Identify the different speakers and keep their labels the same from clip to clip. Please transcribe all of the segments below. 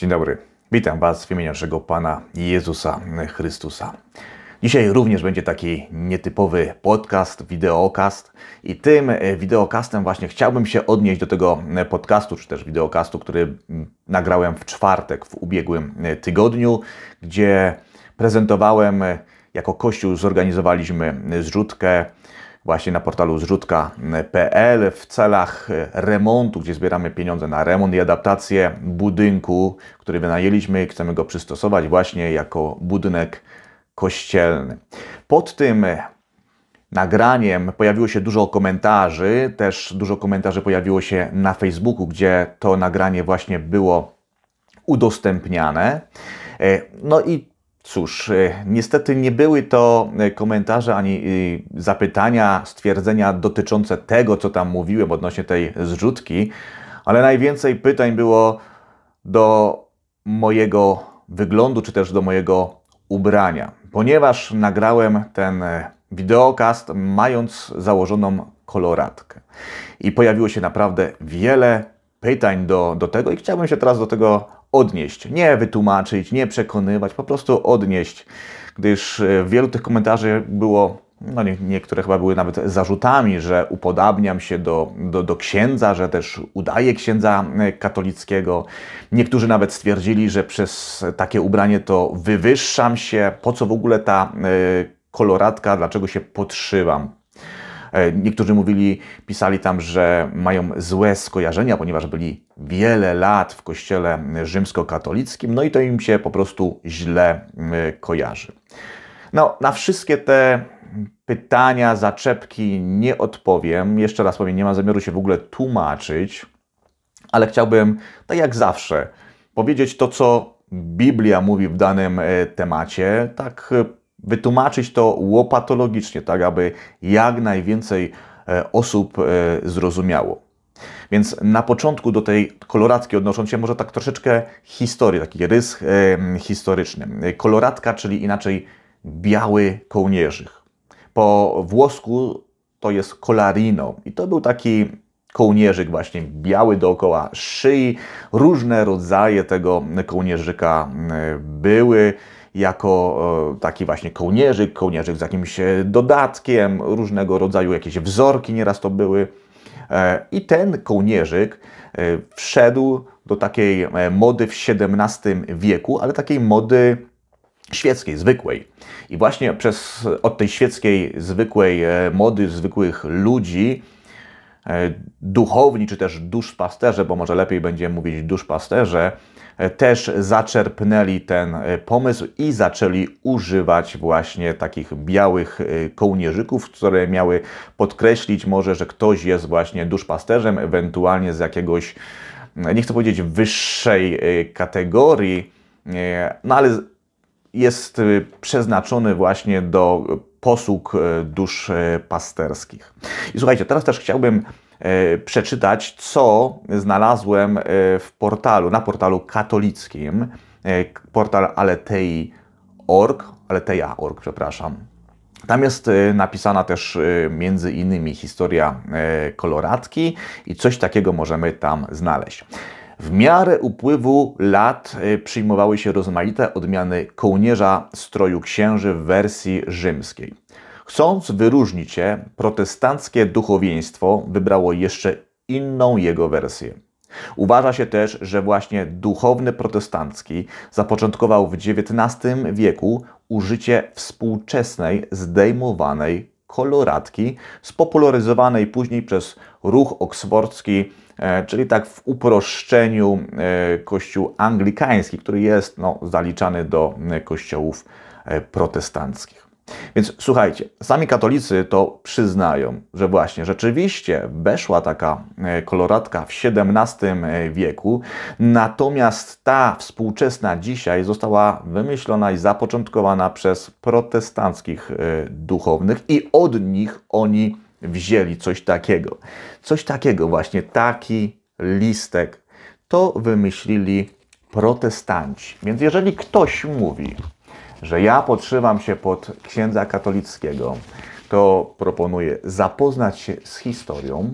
Speaker 1: Dzień dobry. Witam Was w imieniu naszego Pana Jezusa Chrystusa. Dzisiaj również będzie taki nietypowy podcast, wideokast i tym wideokastem właśnie chciałbym się odnieść do tego podcastu, czy też wideokastu, który nagrałem w czwartek w ubiegłym tygodniu, gdzie prezentowałem, jako Kościół zorganizowaliśmy zrzutkę właśnie na portalu zrzutka.pl w celach e, remontu, gdzie zbieramy pieniądze na remont i adaptację budynku, który wynajęliśmy. Chcemy go przystosować właśnie jako budynek kościelny. Pod tym e, nagraniem pojawiło się dużo komentarzy, też dużo komentarzy pojawiło się na Facebooku, gdzie to nagranie właśnie było udostępniane. E, no i Cóż, y, niestety nie były to y, komentarze ani y, zapytania, stwierdzenia dotyczące tego, co tam mówiłem odnośnie tej zrzutki, ale najwięcej pytań było do mojego wyglądu, czy też do mojego ubrania. Ponieważ nagrałem ten e, wideokast mając założoną koloratkę. I pojawiło się naprawdę wiele pytań do, do tego i chciałbym się teraz do tego odnieść. Nie wytłumaczyć, nie przekonywać, po prostu odnieść, gdyż e, wielu tych komentarzy było no nie, niektóre chyba były nawet zarzutami, że upodabniam się do, do, do, księdza, że też udaję księdza e, katolickiego. Niektórzy nawet stwierdzili, że przez takie ubranie to wywyższam się. Po co w ogóle ta y, koloratka, dlaczego się podszywam? E, niektórzy mówili, pisali tam, że mają złe skojarzenia, ponieważ byli wiele lat w kościele rzymskokatolickim, no i to im się po prostu źle mm, kojarzy. No, na wszystkie te pytania, zaczepki nie odpowiem. Jeszcze raz powiem, nie mam zamiaru się w ogóle tłumaczyć, ale chciałbym, tak jak zawsze, powiedzieć to, co Biblia mówi w danym e, temacie, tak wytłumaczyć to łopatologicznie, tak aby jak najwięcej e, osób e, zrozumiało. Więc na początku do tej koloratki odnosząc się może tak troszeczkę historii, taki rys e, historyczny. Koloratka, czyli inaczej biały kołnierzyk. Po włosku to jest kolarino i to był taki kołnierzyk właśnie biały dookoła szyi. Różne rodzaje tego kołnierzyka były jako e, taki właśnie kołnierzyk, kołnierzyk z jakimś e, dodatkiem, różnego rodzaju jakieś wzorki nieraz to były. E, I ten kołnierzyk wszedł do takiej mody w XVII wieku, ale takiej mody świeckiej, zwykłej. I właśnie przez, od tej świeckiej, zwykłej mody, zwykłych ludzi, duchowni, czy też duszpasterze, bo może lepiej będzie mówić duszpasterze, E, też zaczerpnęli ten e, pomysł i zaczęli używać właśnie takich białych e, kołnierzyków, które miały podkreślić może, że ktoś jest właśnie duszpasterzem, ewentualnie z jakiegoś, nie chcę powiedzieć wyższej kategorii, no ale jest przeznaczony właśnie do posług dusz pasterskich. I słuchajcie, teraz też chciałbym E, przeczytać, co znalazłem e, w portalu, na portalu katolickim, e, portal aletei.org, aleteia.org, przepraszam. Tam jest napisana też między innymi historia koloratki i coś takiego możemy tam znaleźć. W miarę upływu lat przyjmowały się rozmaite odmiany kołnierza stroju księży w wersji rzymskiej. Chcąc wyróżnić się, protestanckie duchowieństwo wybrało jeszcze inną jego wersję. Uważa się też, że właśnie duchowny protestancki zapoczątkował w XIX wieku użycie współczesnej, zdejmowanej koloratki, spopularyzowanej później przez ruch oksfordzki, e, czyli tak w uproszczeniu e, kościół anglikański, który jest no, zaliczany do e, kościołów protestanckich. Więc słuchajcie, sami katolicy to przyznają, że właśnie rzeczywiście weszła taka e, koloratka w XVII e, wieku, natomiast ta współczesna dzisiaj została wymyślona i zapoczątkowana przez protestanckich e, duchownych i od nich oni wzięli coś takiego. Coś takiego właśnie, taki listek. To wymyślili protestanci. Więc jeżeli ktoś mówi, że ja podszywam się pod księdza katolickiego, to proponuję zapoznać się z historią.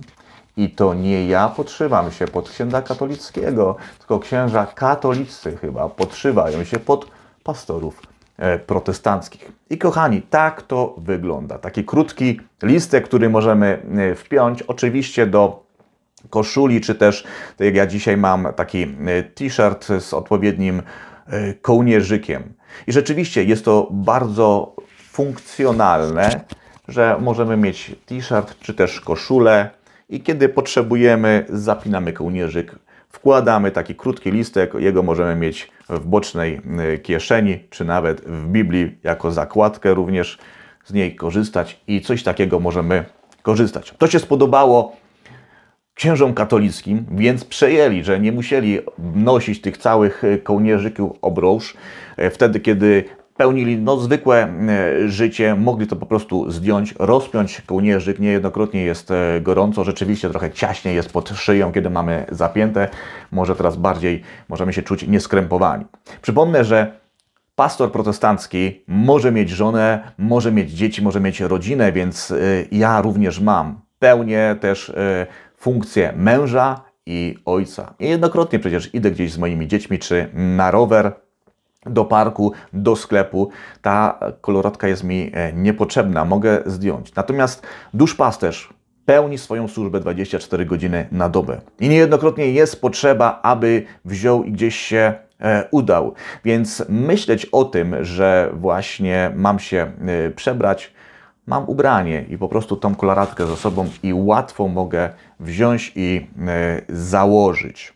Speaker 1: I to nie ja podszywam się pod księdza katolickiego, tylko księża katolicy chyba podszywają się pod pastorów e, protestanckich. I kochani, tak to wygląda. Taki krótki listek, który możemy e, wpiąć oczywiście do koszuli, czy też, tak jak ja dzisiaj mam, taki e, t-shirt z odpowiednim kołnierzykiem. I rzeczywiście jest to bardzo funkcjonalne, że możemy mieć t-shirt czy też koszulę i kiedy potrzebujemy, zapinamy kołnierzyk, wkładamy taki krótki listek, jego możemy mieć w bocznej y, kieszeni, czy nawet w Biblii jako zakładkę również z niej korzystać i coś takiego możemy korzystać. To się spodobało, księżom katolickim, więc przejęli, że nie musieli nosić tych całych e, kołnierzyków obróż. E, wtedy, kiedy pełnili no, zwykłe e, życie, mogli to po prostu zdjąć, rozpiąć kołnierzyk. Niejednokrotnie jest gorąco, rzeczywiście trochę ciaśnie jest pod szyją, kiedy mamy zapięte. Może teraz bardziej możemy się czuć nieskrępowani. Przypomnę, że pastor protestancki może mieć żonę, może mieć dzieci, może mieć rodzinę, więc ja również mam pełnię też funkcję męża i ojca. Niejednokrotnie przecież idę gdzieś z moimi dziećmi, czy na rower, do parku, do sklepu. Ta koloratka jest mi e, niepotrzebna, mogę zdjąć. Natomiast duszpasterz pełni swoją służbę 24 godziny na dobę. I niejednokrotnie jest potrzeba, aby wziął i gdzieś się e, udał. Więc myśleć o tym, że właśnie mam się e, przebrać, mam ubranie i po prostu tą koloratkę ze sobą i łatwo mogę wziąć i e, założyć.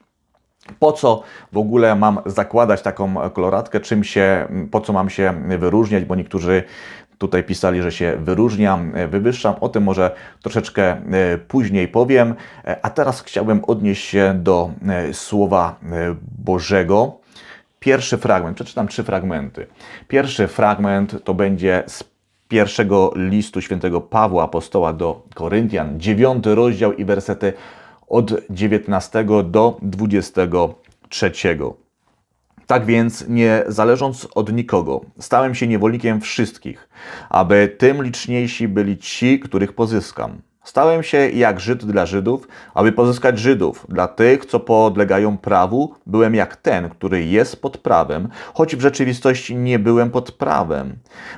Speaker 1: Po co w ogóle mam zakładać taką koloratkę, czym się, po co mam się wyróżniać, bo niektórzy tutaj pisali, że się wyróżniam, e, wywyższam. O tym może troszeczkę e, później powiem. A teraz chciałbym odnieść się do Słowa Bożego. Pierwszy fragment, przeczytam trzy fragmenty. Pierwszy fragment to będzie z pierwszego listu świętego Pawła Apostoła do Koryntian, 9 rozdział i wersety od 19 do 23. Tak więc, nie zależąc od nikogo, stałem się niewolnikiem wszystkich, aby tym liczniejsi byli ci, których pozyskam. Stałem się jak Żyd dla Żydów, aby pozyskać Żydów. Dla tych, co podlegają prawu, byłem jak ten, który jest pod prawem, choć w rzeczywistości nie byłem pod prawem,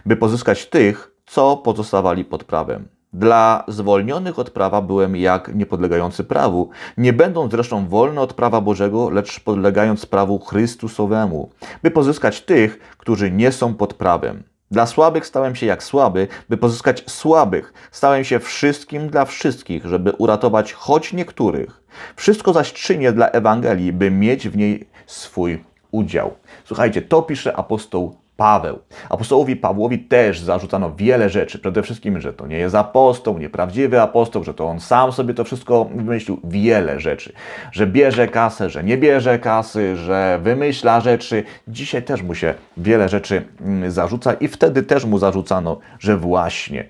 Speaker 1: by pozyskać tych, co pozostawali pod prawem. Dla zwolnionych od prawa byłem jak niepodlegający prawu, nie będąc zresztą wolny od prawa Bożego, lecz podlegając prawu Chrystusowemu, by pozyskać tych, którzy nie są pod prawem. Dla słabych stałem się jak słaby, by pozyskać słabych. Stałem się wszystkim dla wszystkich, żeby uratować choć niektórych. Wszystko zaś czynię dla Ewangelii, by mieć w niej swój udział. Słuchajcie, to pisze apostoł Paweł. Apostołowi Pawłowi też zarzucano wiele rzeczy. Przede wszystkim, że to nie jest apostoł, nieprawdziwy apostoł, że to on sam sobie to wszystko wymyślił. Wiele rzeczy. Że bierze kasę, że nie bierze kasy, że wymyśla rzeczy. Dzisiaj też mu się wiele rzeczy mm, zarzuca i wtedy też mu zarzucano, że właśnie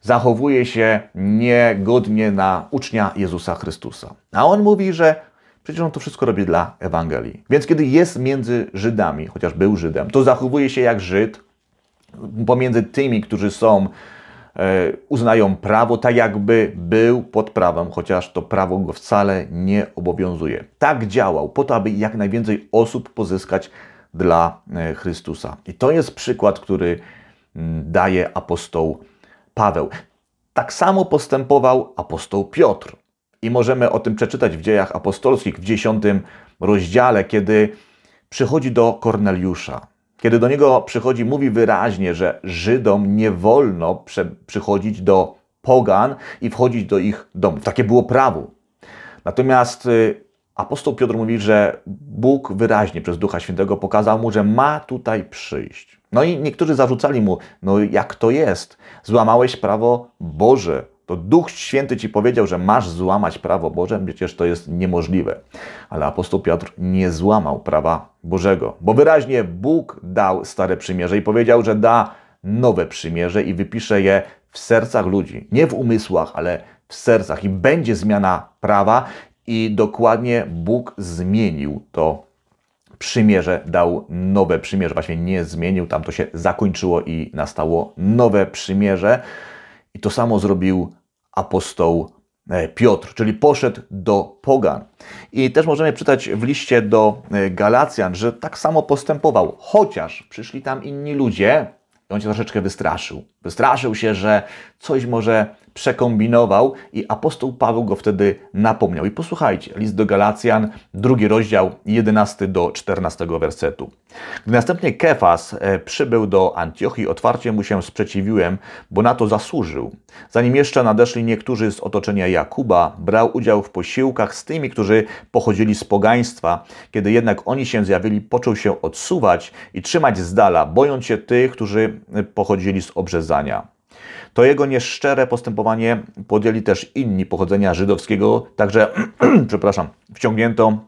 Speaker 1: zachowuje się niegodnie na ucznia Jezusa Chrystusa. A on mówi, że Przecież on to wszystko robi dla Ewangelii. Więc kiedy jest między Żydami, chociaż był Żydem, to zachowuje się jak Żyd pomiędzy tymi, którzy są e, uznają prawo tak, jakby był pod prawem, chociaż to prawo go wcale nie obowiązuje. Tak działał, po to, aby jak najwięcej osób pozyskać dla e, Chrystusa. I to jest przykład, który mm, daje apostoł Paweł. Tak samo postępował apostoł Piotr. I możemy o tym przeczytać w dziejach apostolskich w dziesiątym rozdziale, kiedy przychodzi do Korneliusza. Kiedy do niego przychodzi, mówi wyraźnie, że Żydom nie wolno przychodzić do pogan i wchodzić do ich domów. Takie było prawo. Natomiast y, apostoł Piotr mówi, że Bóg wyraźnie przez Ducha Świętego pokazał mu, że ma tutaj przyjść. No i niektórzy zarzucali mu, no jak to jest? Złamałeś prawo Boże to Duch Święty ci powiedział, że masz złamać prawo Boże, przecież to jest niemożliwe. Ale apostoł Piotr nie złamał prawa Bożego, bo wyraźnie Bóg dał stare przymierze i powiedział, że da nowe przymierze i wypisze je w sercach ludzi. Nie w umysłach, ale w sercach. I będzie zmiana prawa i dokładnie Bóg zmienił to przymierze, dał nowe przymierze. Właśnie nie zmienił, tam to się zakończyło i nastało nowe przymierze. I to samo zrobił apostoł e, Piotr, czyli poszedł do pogan. I też możemy czytać w liście do e, Galacjan, że tak samo postępował, chociaż przyszli tam inni ludzie i on się troszeczkę wystraszył. Wystraszył się, że coś może przekombinował i apostoł Paweł go wtedy napomniał. I posłuchajcie, list do Galacjan, drugi rozdział, 11 do 14 wersetu. Gdy następnie Kefas e, przybył do Antiochii, otwarcie mu się sprzeciwiłem, bo na to zasłużył. Zanim jeszcze nadeszli niektórzy z otoczenia Jakuba, brał udział w posiłkach z tymi, którzy pochodzili z pogaństwa. Kiedy jednak oni się zjawili, począł się odsuwać i trzymać z dala, bojąc się tych, którzy e, pochodzili z obrzezania. To jego nieszczere postępowanie podjęli też inni pochodzenia żydowskiego, także, przepraszam, wciągnięto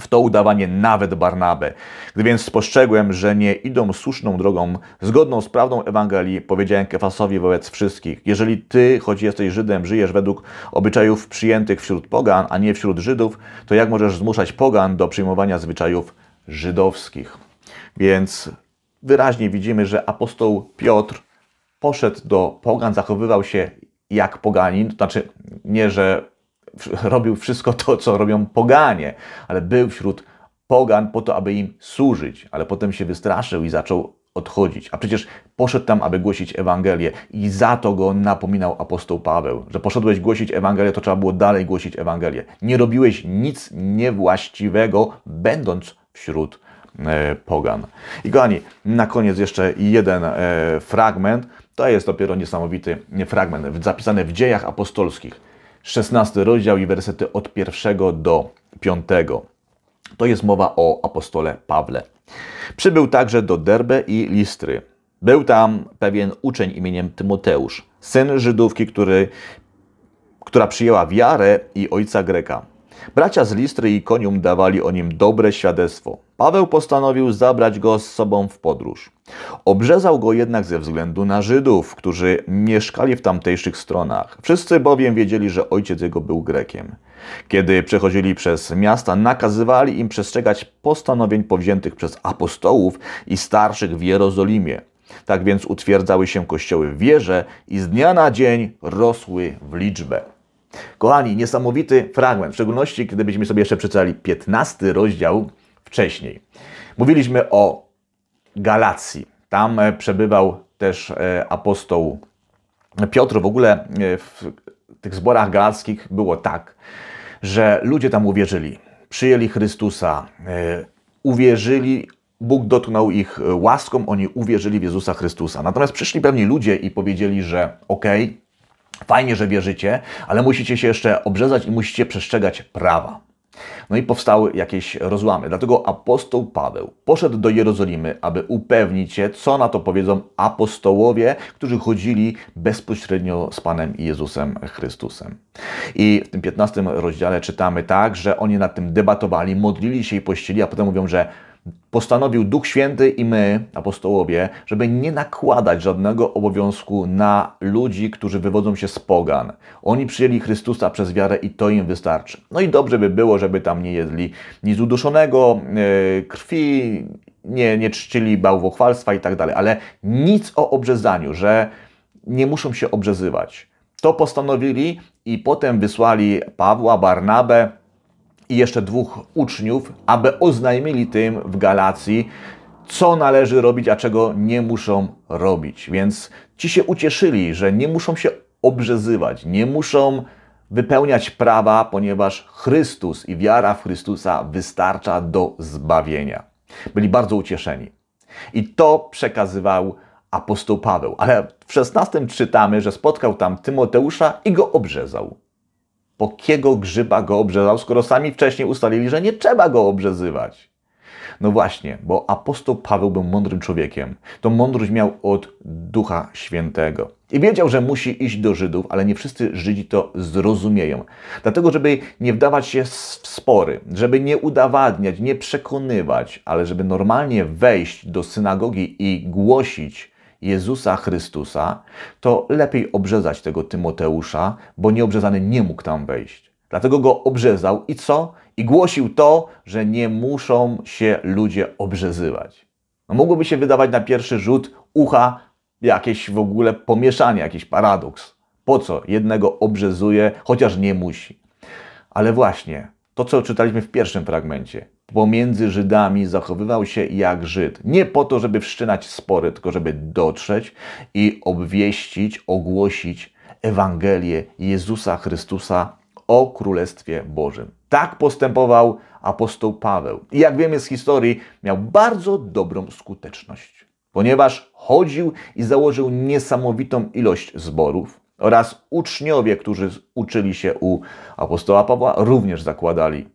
Speaker 1: w to udawanie nawet Barnabę. Gdy więc spostrzegłem, że nie idą słuszną drogą, zgodną z prawdą Ewangelii, powiedziałem Kefasowi wobec wszystkich, jeżeli ty, choć jesteś Żydem, żyjesz według obyczajów przyjętych wśród pogan, a nie wśród Żydów, to jak możesz zmuszać pogan do przyjmowania zwyczajów żydowskich? Więc wyraźnie widzimy, że apostoł Piotr poszedł do pogan, zachowywał się jak poganin, to znaczy nie, że robił wszystko to, co robią poganie, ale był wśród pogan po to, aby im służyć, ale potem się wystraszył i zaczął odchodzić. A przecież poszedł tam, aby głosić Ewangelię i za to go napominał apostoł Paweł, że poszedłeś głosić Ewangelię, to trzeba było dalej głosić Ewangelię. Nie robiłeś nic niewłaściwego, będąc wśród e, pogan. I kochani, na koniec jeszcze jeden e, fragment, to jest dopiero niesamowity fragment zapisany w dziejach apostolskich. 16 rozdział i wersety od pierwszego do piątego. To jest mowa o apostole Pawle. Przybył także do Derbe i Listry. Był tam pewien uczeń imieniem Tymoteusz, syn Żydówki, który, która przyjęła wiarę i ojca Greka. Bracia z Listry i Konium dawali o nim dobre świadectwo. Paweł postanowił zabrać go z sobą w podróż. Obrzezał go jednak ze względu na Żydów, którzy mieszkali w tamtejszych stronach. Wszyscy bowiem wiedzieli, że ojciec jego był Grekiem. Kiedy przechodzili przez miasta, nakazywali im przestrzegać postanowień powziętych przez apostołów i starszych w Jerozolimie. Tak więc utwierdzały się kościoły w wierze i z dnia na dzień rosły w liczbę. Kochani, niesamowity fragment, w szczególności gdybyśmy sobie jeszcze przeczytali 15 rozdział wcześniej. Mówiliśmy o Galacji. Tam e, przebywał też e, apostoł Piotr. W ogóle e, w tych zborach galackich było tak, że ludzie tam uwierzyli, przyjęli Chrystusa, uwierzyli, Bóg dotknął ich łaską, oni uwierzyli w Jezusa Chrystusa. Natomiast przyszli pewni ludzie i powiedzieli, że okej, okay, Fajnie, że wierzycie, ale musicie się jeszcze obrzezać i musicie przestrzegać prawa. No i powstały jakieś rozłamy. Dlatego apostoł Paweł poszedł do Jerozolimy, aby upewnić się, co na to powiedzą apostołowie, którzy chodzili bezpośrednio z Panem Jezusem Chrystusem. I w tym 15 rozdziale czytamy tak, że oni nad tym debatowali, modlili się i pościli, a potem mówią, że postanowił Duch Święty i my, apostołowie, żeby nie nakładać żadnego obowiązku na ludzi, którzy wywodzą się z pogan. Oni przyjęli Chrystusa przez wiarę i to im wystarczy. No i dobrze by było, żeby tam nie jedli nic uduszonego, e, krwi, nie, nie czcili bałwochwalstwa i tak dalej, ale nic o obrzezaniu, że nie muszą się obrzezywać. To postanowili i potem wysłali Pawła, Barnabę, i jeszcze dwóch uczniów, aby oznajmili tym w Galacji, co należy robić, a czego nie muszą robić. Więc ci się ucieszyli, że nie muszą się obrzezywać, nie muszą wypełniać prawa, ponieważ Chrystus i wiara w Chrystusa wystarcza do zbawienia. Byli bardzo ucieszeni. I to przekazywał apostoł Paweł. Ale w 16 czytamy, że spotkał tam Tymoteusza i go obrzezał. Po kiego grzyba go obrzezał, skoro sami wcześniej ustalili, że nie trzeba go obrzezywać? No właśnie, bo apostoł Paweł był mądrym człowiekiem. To mądrość miał od Ducha Świętego. I wiedział, że musi iść do Żydów, ale nie wszyscy Żydzi to zrozumieją. Dlatego, żeby nie wdawać się w spory, żeby nie udowadniać, nie przekonywać, ale żeby normalnie wejść do synagogi i głosić Jezusa Chrystusa, to lepiej obrzezać tego Tymoteusza, bo nieobrzezany nie mógł tam wejść. Dlatego go obrzezał i co? I głosił to, że nie muszą się ludzie obrzezywać. No mogłoby się wydawać na pierwszy rzut ucha jakieś w ogóle pomieszanie, jakiś paradoks. Po co? Jednego obrzezuje, chociaż nie musi. Ale właśnie, to co czytaliśmy w pierwszym fragmencie pomiędzy Żydami zachowywał się jak Żyd. Nie po to, żeby wszczynać spory, tylko żeby dotrzeć i obwieścić, ogłosić Ewangelię Jezusa Chrystusa o Królestwie Bożym. Tak postępował apostoł Paweł. I jak wiemy z historii, miał bardzo dobrą skuteczność, ponieważ chodził i założył niesamowitą ilość zborów oraz uczniowie, którzy uczyli się u apostoła Pawła, również zakładali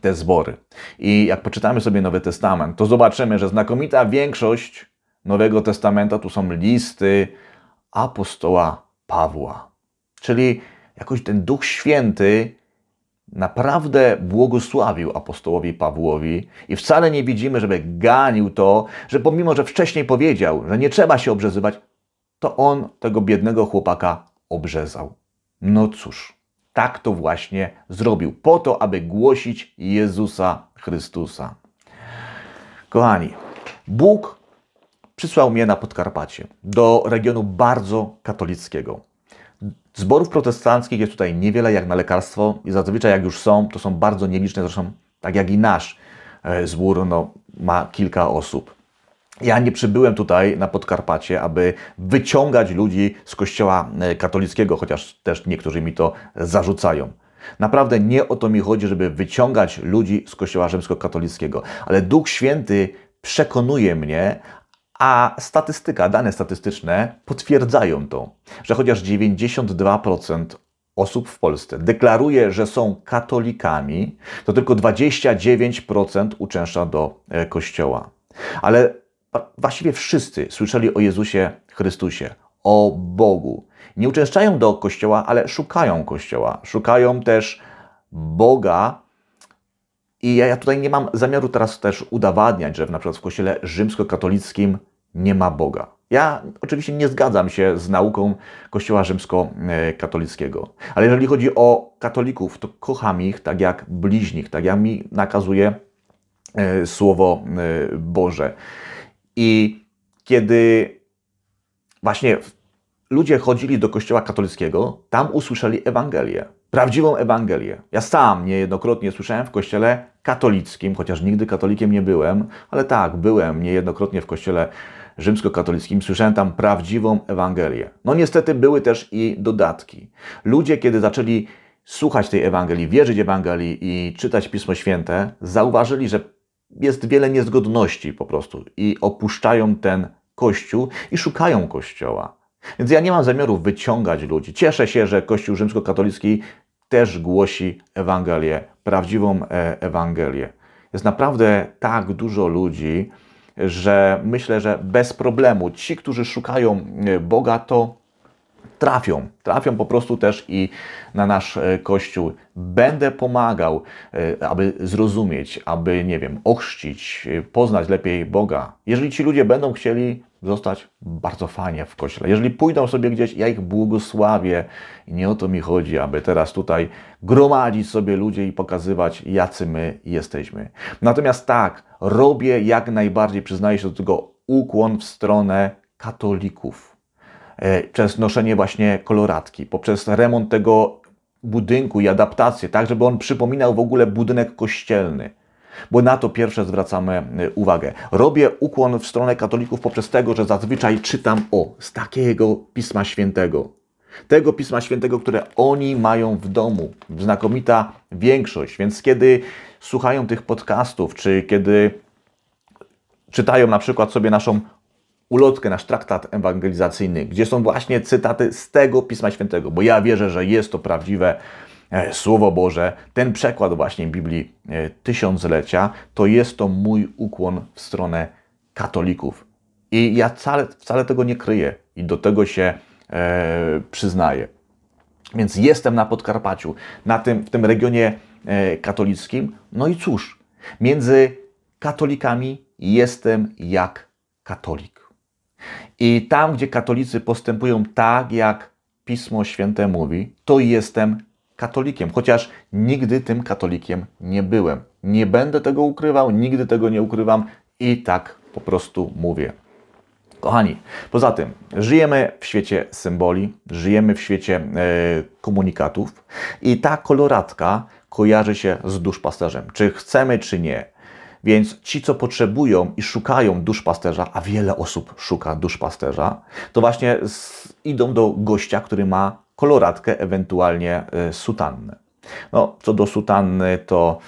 Speaker 1: te zbory. I jak poczytamy sobie Nowy Testament, to zobaczymy, że znakomita większość Nowego Testamenta tu są listy apostoła Pawła. Czyli jakoś ten Duch Święty naprawdę błogosławił apostołowi Pawłowi i wcale nie widzimy, żeby ganił to, że pomimo, że wcześniej powiedział, że nie trzeba się obrzezywać, to on tego biednego chłopaka obrzezał. No cóż tak to właśnie zrobił, po to, aby głosić Jezusa Chrystusa. Kochani, Bóg przysłał mnie na Podkarpacie, do regionu bardzo katolickiego. Zborów protestanckich jest tutaj niewiele, jak na lekarstwo, i zazwyczaj, jak już są, to są bardzo nieliczne, zresztą tak jak i nasz e, zbór no, ma kilka osób. Ja nie przybyłem tutaj na Podkarpacie, aby wyciągać ludzi z kościoła e, katolickiego, chociaż też niektórzy mi to zarzucają. Naprawdę nie o to mi chodzi, żeby wyciągać ludzi z kościoła rzymskokatolickiego, ale Duch Święty przekonuje mnie, a statystyka, dane statystyczne potwierdzają to, że chociaż 92% osób w Polsce deklaruje, że są katolikami, to tylko 29% uczęszcza do e, kościoła. Ale właściwie wszyscy słyszeli o Jezusie Chrystusie, o Bogu. Nie uczęszczają do kościoła, ale szukają kościoła. Szukają też Boga. I ja, ja tutaj nie mam zamiaru teraz też udowadniać, że na przykład w kościele rzymskokatolickim nie ma Boga. Ja oczywiście nie zgadzam się z nauką Kościoła rzymskokatolickiego, ale jeżeli chodzi o katolików, to kocham ich tak jak bliźnich, tak jak mi nakazuje e, Słowo e, Boże. I kiedy właśnie ludzie chodzili do kościoła katolickiego, tam usłyszeli Ewangelię, prawdziwą Ewangelię. Ja sam niejednokrotnie słyszałem w kościele katolickim, chociaż nigdy katolikiem nie byłem, ale tak, byłem niejednokrotnie w kościele rzymskokatolickim, słyszałem tam prawdziwą Ewangelię. No niestety były też i dodatki. Ludzie, kiedy zaczęli słuchać tej Ewangelii, wierzyć Ewangelii i czytać Pismo Święte, zauważyli, że jest wiele niezgodności po prostu i opuszczają ten kościół i szukają kościoła. Więc ja nie mam zamiaru wyciągać ludzi. Cieszę się, że Kościół rzymskokatolicki też głosi Ewangelię, prawdziwą e, Ewangelię. Jest naprawdę tak dużo ludzi, że myślę, że bez problemu ci, którzy szukają e, Boga, to trafią. Trafią po prostu też i na nasz e, Kościół. Będę pomagał, e, aby zrozumieć, aby, nie wiem, ochrzcić, e, poznać lepiej Boga. Jeżeli ci ludzie będą chcieli zostać bardzo fajnie w kościele. Jeżeli pójdą sobie gdzieś, ja ich błogosławię. I nie o to mi chodzi, aby teraz tutaj gromadzić sobie ludzi i pokazywać, jacy my jesteśmy. Natomiast tak, robię jak najbardziej, przyznaję się do tego, ukłon w stronę katolików przez e, noszenie właśnie koloratki, poprzez remont tego budynku i adaptację, tak żeby on przypominał w ogóle budynek kościelny bo na to pierwsze zwracamy e, uwagę. Robię ukłon w stronę katolików poprzez tego, że zazwyczaj czytam o z takiego Pisma Świętego. Tego Pisma Świętego, które oni mają w domu. Znakomita większość. Więc kiedy słuchają tych podcastów, czy kiedy czytają na przykład sobie naszą ulotkę, nasz traktat ewangelizacyjny, gdzie są właśnie cytaty z tego Pisma Świętego, bo ja wierzę, że jest to prawdziwe e, Słowo Boże, ten przekład właśnie Biblii e, Tysiąclecia, to jest to mój ukłon w stronę katolików. I ja wcale, wcale tego nie kryję i do tego się e, przyznaję. Więc jestem na Podkarpaciu, na tym, w tym regionie e, katolickim. No i cóż, między katolikami jestem jak katolik. I tam, gdzie katolicy postępują tak, jak Pismo Święte mówi, to jestem katolikiem, chociaż nigdy tym katolikiem nie byłem. Nie będę tego ukrywał, nigdy tego nie ukrywam i tak po prostu mówię. Kochani, poza tym żyjemy w świecie symboli, żyjemy w świecie e, komunikatów i ta koloratka kojarzy się z duszpasterzem. Czy chcemy, czy nie. Więc ci, co potrzebują i szukają Dusz Pasterza, a wiele osób szuka Dusz Pasterza, to właśnie idą do gościa, który ma koloratkę, ewentualnie y, sutannę. No, co do sutanny, to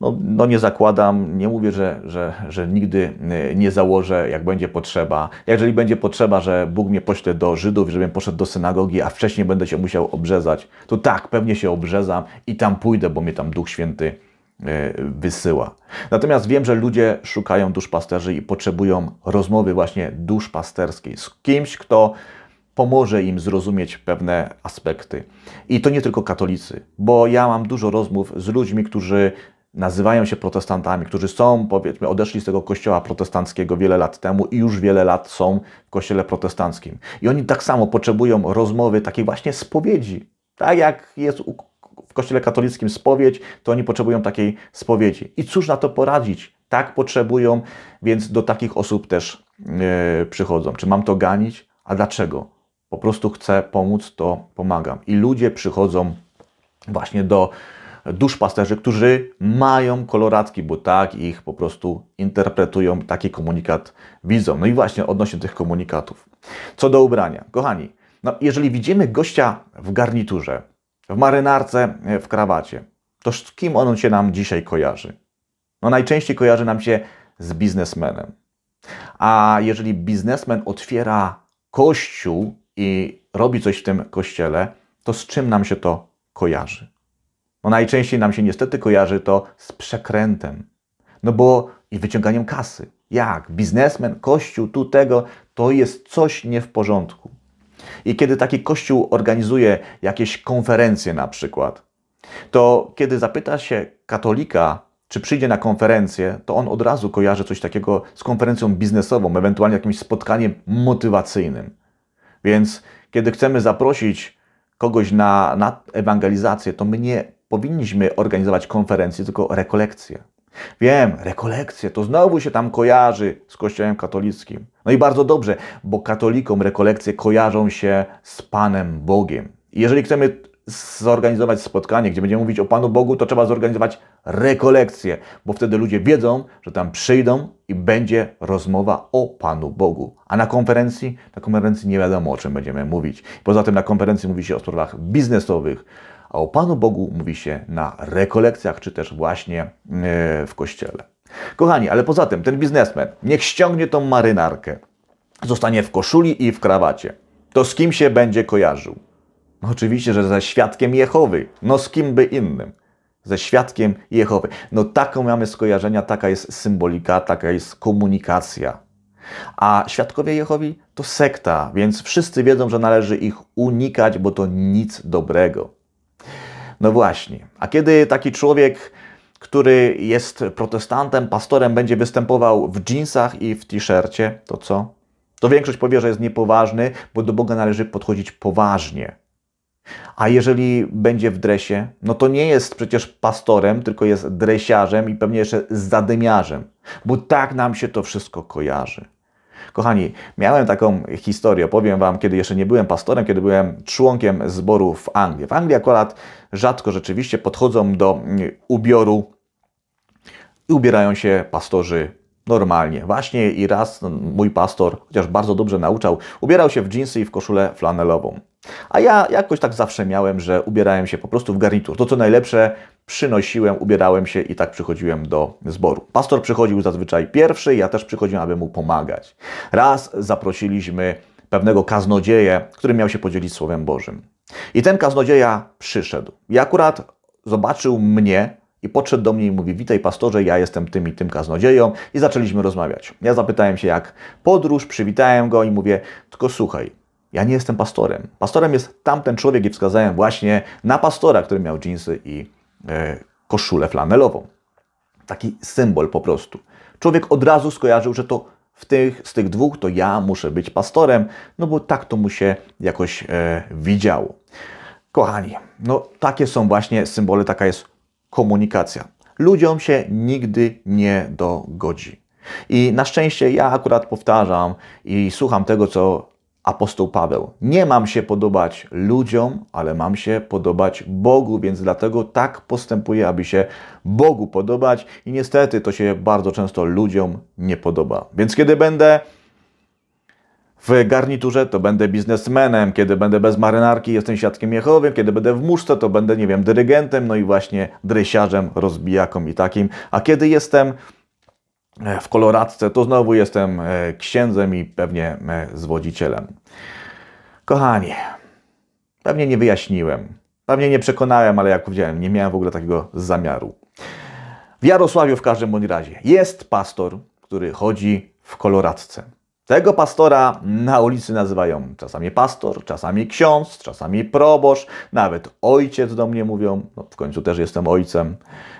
Speaker 1: no, no, nie zakładam, nie mówię, że, że, że nigdy y, nie założę, jak będzie potrzeba. Jeżeli będzie potrzeba, że Bóg mnie pośle do Żydów, żebym poszedł do synagogi, a wcześniej będę się musiał obrzezać, to tak, pewnie się obrzezam i tam pójdę, bo mnie tam Duch Święty E, wysyła. Natomiast wiem, że ludzie szukają duszpasterzy i potrzebują rozmowy właśnie duszpasterskiej z kimś, kto pomoże im zrozumieć pewne aspekty. I to nie tylko katolicy, bo ja mam dużo rozmów z ludźmi, którzy nazywają się protestantami, którzy są, powiedzmy, odeszli z tego kościoła protestanckiego wiele lat temu i już wiele lat są w kościele protestanckim. I oni tak samo potrzebują rozmowy, takiej właśnie spowiedzi, tak jak jest u w kościele katolickim spowiedź, to oni potrzebują takiej spowiedzi. I cóż na to poradzić? Tak potrzebują, więc do takich osób też yy, przychodzą. Czy mam to ganić? A dlaczego? Po prostu chcę pomóc, to pomagam. I ludzie przychodzą właśnie do duszpasterzy, którzy mają koloratki, bo tak ich po prostu interpretują, taki komunikat widzą. No i właśnie odnośnie tych komunikatów. Co do ubrania. Kochani, no jeżeli widzimy gościa w garniturze, w marynarce, e, w krawacie. To z kim on się nam dzisiaj kojarzy? No najczęściej kojarzy nam się z biznesmenem. A jeżeli biznesmen otwiera kościół i robi coś w tym kościele, to z czym nam się to kojarzy? No najczęściej nam się niestety kojarzy to z przekrętem. No bo i wyciąganiem kasy. Jak? Biznesmen, kościół, tu tego, to jest coś nie w porządku. I kiedy taki kościół organizuje jakieś konferencje na przykład, to kiedy zapyta się katolika, czy przyjdzie na konferencję, to on od razu kojarzy coś takiego z konferencją biznesową, ewentualnie jakimś spotkaniem motywacyjnym. Więc kiedy chcemy zaprosić kogoś na, na ewangelizację, to my nie powinniśmy organizować konferencji, tylko rekolekcje. Wiem, rekolekcje to znowu się tam kojarzy z Kościołem katolickim. No i bardzo dobrze, bo katolikom rekolekcje kojarzą się z Panem Bogiem. jeżeli chcemy zorganizować spotkanie, gdzie będziemy mówić o Panu Bogu, to trzeba zorganizować rekolekcje, bo wtedy ludzie wiedzą, że tam przyjdą i będzie rozmowa o Panu Bogu. A na konferencji? Na konferencji nie wiadomo, o czym będziemy mówić. Poza tym na konferencji mówi się o sprawach biznesowych, a o Panu Bogu mówi się na rekolekcjach, czy też właśnie e, w kościele. Kochani, ale poza tym ten biznesmen niech ściągnie tą marynarkę, zostanie w koszuli i w krawacie. To z kim się będzie kojarzył? No oczywiście, że ze świadkiem Jehowy. No z kim by innym? Ze świadkiem Jehowy. No taką mamy skojarzenia, taka jest symbolika, taka jest komunikacja. A świadkowie Jehowi to sekta, więc wszyscy wiedzą, że należy ich unikać, bo to nic dobrego. No właśnie. A kiedy taki człowiek, który jest protestantem, pastorem, będzie występował w jeansach i w t-shircie, to co? To większość powie, że jest niepoważny, bo do Boga należy podchodzić poważnie. A jeżeli będzie w dresie, no to nie jest przecież pastorem, tylko jest dresiarzem i pewnie jeszcze zadymiarzem, bo tak nam się to wszystko kojarzy. Kochani, miałem taką historię, opowiem Wam, kiedy jeszcze nie byłem pastorem, kiedy byłem członkiem zboru w Anglii. W Anglii akurat rzadko rzeczywiście podchodzą do mm, ubioru i ubierają się pastorzy normalnie. Właśnie i raz mój pastor, chociaż bardzo dobrze nauczał, ubierał się w dżinsy i w koszulę flanelową. A ja jakoś tak zawsze miałem, że ubierałem się po prostu w garnitur. To co najlepsze przynosiłem, ubierałem się i tak przychodziłem do zboru. Pastor przychodził zazwyczaj pierwszy, ja też przychodziłem, aby mu pomagać. Raz zaprosiliśmy pewnego kaznodzieję, który miał się podzielić Słowem Bożym. I ten kaznodzieja przyszedł. I akurat zobaczył mnie i podszedł do mnie i mówi: Witaj, pastorze, ja jestem tym i tym kaznodzieją. I zaczęliśmy rozmawiać. Ja zapytałem się, jak podróż, przywitałem go i mówię: Tylko słuchaj, ja nie jestem pastorem. Pastorem jest tamten człowiek i wskazałem właśnie na pastora, który miał dżinsy i E, koszulę flanelową. Taki symbol po prostu. Człowiek od razu skojarzył, że to w tych, z tych dwóch to ja muszę być pastorem, no bo tak to mu się jakoś e, widziało. Kochani, no takie są właśnie symbole, taka jest komunikacja. Ludziom się nigdy nie dogodzi. I na szczęście ja akurat powtarzam i słucham tego, co apostoł Paweł. Nie mam się podobać ludziom, ale mam się podobać Bogu, więc dlatego tak postępuję, aby się Bogu podobać i niestety to się bardzo często ludziom nie podoba. Więc kiedy będę w garniturze, to będę biznesmenem, kiedy będę bez marynarki, jestem siatkiem Jehowy, kiedy będę w muszce, to będę, nie wiem, dyrygentem, no i właśnie drysiarzem, rozbijaką i takim, a kiedy jestem E, w koloradce, to znowu jestem e, księdzem i pewnie e, zwodzicielem. Kochani, pewnie nie wyjaśniłem, pewnie nie przekonałem, ale jak powiedziałem, nie miałem w ogóle takiego zamiaru. W Jarosławiu w każdym bądź razie jest pastor, który chodzi w koloradce. Tego pastora na ulicy nazywają czasami pastor, czasami ksiądz, czasami proboszcz, nawet ojciec do mnie mówią, no w końcu też jestem ojcem.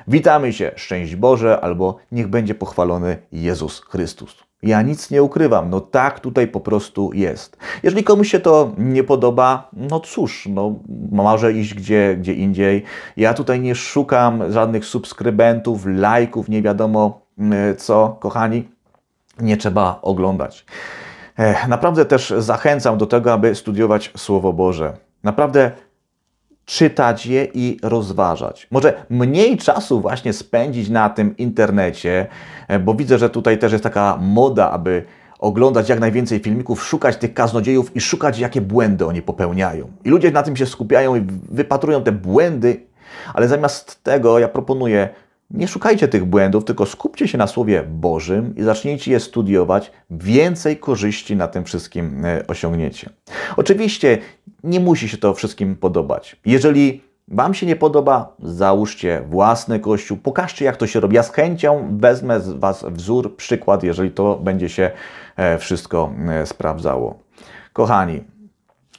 Speaker 1: Witamy się, szczęść Boże, albo niech będzie pochwalony Jezus Chrystus. Ja nic nie ukrywam, no tak tutaj po prostu jest. Jeżeli komuś się to nie podoba, no cóż, no może iść gdzie, gdzie indziej. Ja tutaj nie szukam żadnych subskrybentów, lajków, nie wiadomo mm, co, kochani nie trzeba oglądać. Eh, naprawdę też zachęcam do tego, aby studiować Słowo Boże. Naprawdę czytać je i rozważać. Może mniej czasu właśnie spędzić na tym internecie, eh, bo widzę, że tutaj też jest taka moda, aby oglądać jak najwięcej filmików, szukać tych kaznodziejów i szukać, jakie błędy oni popełniają. I ludzie na tym się skupiają i wypatrują te błędy, ale zamiast tego ja proponuję nie szukajcie tych błędów, tylko skupcie się na Słowie Bożym i zacznijcie je studiować. Więcej korzyści na tym wszystkim e, osiągniecie. Oczywiście nie musi się to wszystkim podobać. Jeżeli Wam się nie podoba, załóżcie własny kościół, pokażcie jak to się robi. Ja z chęcią wezmę z Was wzór, przykład, jeżeli to będzie się e, wszystko e, sprawdzało. Kochani,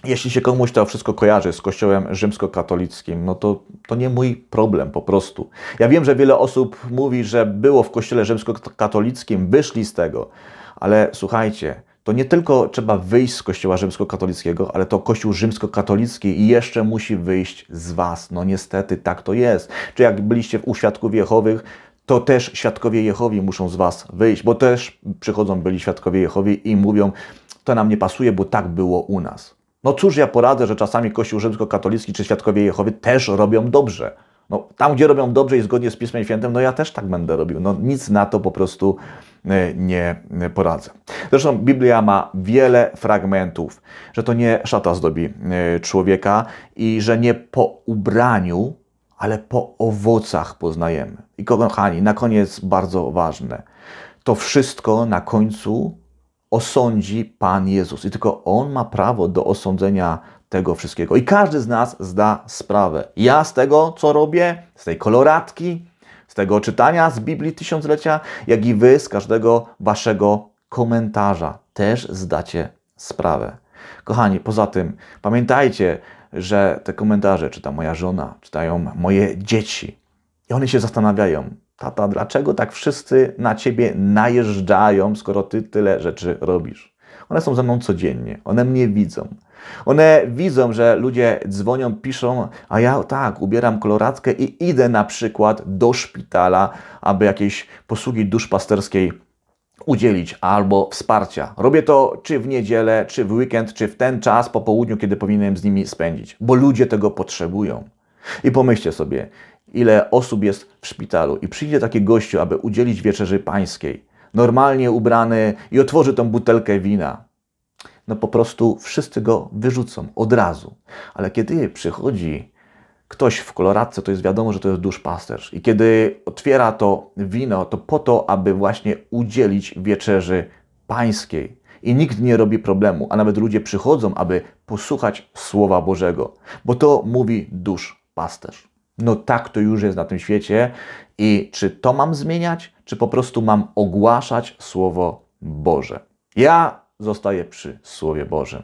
Speaker 1: jeśli się komuś to wszystko kojarzy z kościołem rzymskokatolickim, no to, to nie mój problem po prostu. Ja wiem, że wiele osób mówi, że było w kościele rzymskokatolickim, wyszli z tego, ale słuchajcie, to nie tylko trzeba wyjść z kościoła rzymskokatolickiego, ale to kościół rzymskokatolicki jeszcze musi wyjść z was. No niestety tak to jest. Czy jak byliście u Świadków Jehowych, to też Świadkowie Jehowi muszą z was wyjść, bo też przychodzą byli Świadkowie Jehowi i mówią, to nam nie pasuje, bo tak było u nas. No cóż ja poradzę, że czasami Kościół rzymskokatolicki czy Świadkowie Jehowy też robią dobrze. No, tam, gdzie robią dobrze i zgodnie z Pismem Świętym, no ja też tak będę robił. No, nic na to po prostu e, nie e, poradzę. Zresztą Biblia ma wiele fragmentów, że to nie szata zdobi e, człowieka i że nie po ubraniu, ale po owocach poznajemy. I kochani, na koniec bardzo ważne. To wszystko na końcu osądzi Pan Jezus. I tylko On ma prawo do osądzenia tego wszystkiego. I każdy z nas zda sprawę. Ja z tego, co robię, z tej koloratki, z tego czytania z Biblii Tysiąclecia, jak i Wy z każdego Waszego komentarza też zdacie sprawę. Kochani, poza tym pamiętajcie, że te komentarze czyta moja żona, czytają moje dzieci. I one się zastanawiają, Tata, dlaczego tak wszyscy na ciebie najeżdżają, skoro ty tyle rzeczy robisz? One są ze mną codziennie, one mnie widzą. One widzą, że ludzie dzwonią, piszą, a ja tak, ubieram koloradkę i idę na przykład do szpitala, aby jakiejś posługi duszpasterskiej udzielić albo wsparcia. Robię to czy w niedzielę, czy w weekend, czy w ten czas po południu, kiedy powinienem z nimi spędzić, bo ludzie tego potrzebują. I pomyślcie sobie, ile osób jest w szpitalu i przyjdzie taki gościu, aby udzielić wieczerzy pańskiej, normalnie ubrany i otworzy tą butelkę wina. No po prostu wszyscy go wyrzucą od razu. Ale kiedy przychodzi ktoś w koloradce, to jest wiadomo, że to jest duszpasterz. I kiedy otwiera to wino, to po to, aby właśnie udzielić wieczerzy pańskiej. I nikt nie robi problemu, a nawet ludzie przychodzą, aby posłuchać Słowa Bożego, bo to mówi duszpasterz. pasterz no tak to już jest na tym świecie i czy to mam zmieniać, czy po prostu mam ogłaszać Słowo Boże. Ja zostaję przy Słowie Bożym.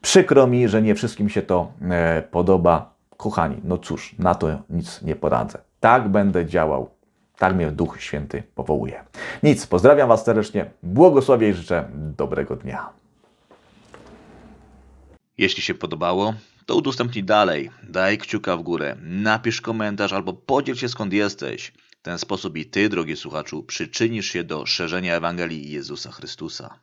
Speaker 1: Przykro mi, że nie wszystkim się to e, podoba. Kochani, no cóż, na to nic nie poradzę. Tak będę działał. Tak mnie Duch Święty powołuje. Nic, pozdrawiam Was serdecznie, błogosławię i życzę dobrego dnia. Jeśli się podobało, to udostępnij dalej, daj kciuka w górę, napisz komentarz albo podziel się skąd jesteś. W ten sposób i Ty, drogi słuchaczu, przyczynisz się do szerzenia Ewangelii Jezusa Chrystusa.